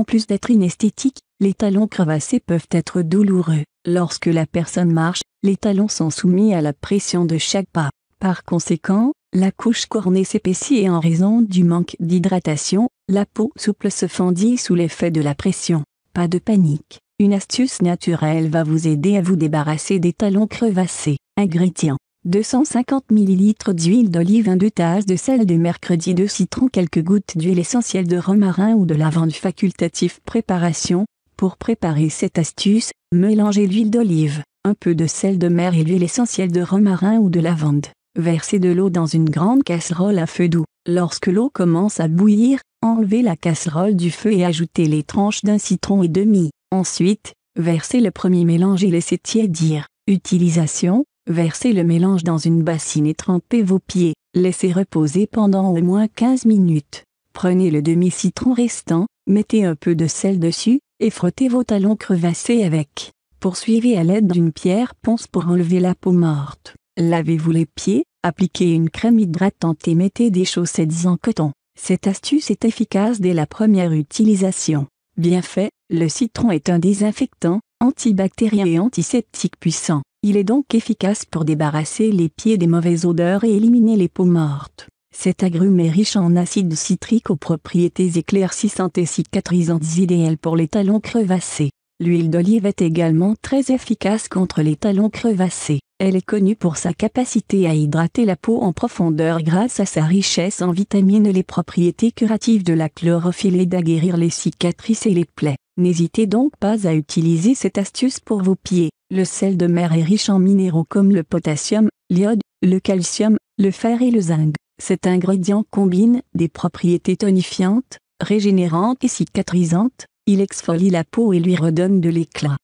En plus d'être inesthétique, les talons crevassés peuvent être douloureux. Lorsque la personne marche, les talons sont soumis à la pression de chaque pas. Par conséquent, la couche cornée s'épaissit et en raison du manque d'hydratation, la peau souple se fendit sous l'effet de la pression. Pas de panique, une astuce naturelle va vous aider à vous débarrasser des talons crevassés. Ingrédients 250 ml d'huile d'olive 2 tasses de sel de mercredi 2 citron quelques gouttes d'huile essentielle de romarin ou de lavande facultatif préparation Pour préparer cette astuce, mélangez l'huile d'olive, un peu de sel de mer et l'huile essentielle de romarin ou de lavande. Versez de l'eau dans une grande casserole à feu doux. Lorsque l'eau commence à bouillir, enlevez la casserole du feu et ajoutez les tranches d'un citron et demi. Ensuite, versez le premier mélange et laissez tiédir. Utilisation Versez le mélange dans une bassine et trempez vos pieds, laissez reposer pendant au moins 15 minutes. Prenez le demi-citron restant, mettez un peu de sel dessus, et frottez vos talons crevassés avec. Poursuivez à l'aide d'une pierre ponce pour enlever la peau morte. Lavez-vous les pieds, appliquez une crème hydratante et mettez des chaussettes en coton. Cette astuce est efficace dès la première utilisation. Bien fait, le citron est un désinfectant, antibactérien et antiseptique puissant. Il est donc efficace pour débarrasser les pieds des mauvaises odeurs et éliminer les peaux mortes. Cet agrume est riche en acide citrique aux propriétés éclaircissantes et cicatrisantes idéales pour les talons crevassés. L'huile d'olive est également très efficace contre les talons crevassés. Elle est connue pour sa capacité à hydrater la peau en profondeur grâce à sa richesse en vitamines et les propriétés curatives de la chlorophylle et d'aguerrir les cicatrices et les plaies. N'hésitez donc pas à utiliser cette astuce pour vos pieds. Le sel de mer est riche en minéraux comme le potassium, l'iode, le calcium, le fer et le zinc. Cet ingrédient combine des propriétés tonifiantes, régénérantes et cicatrisantes. Il exfolie la peau et lui redonne de l'éclat.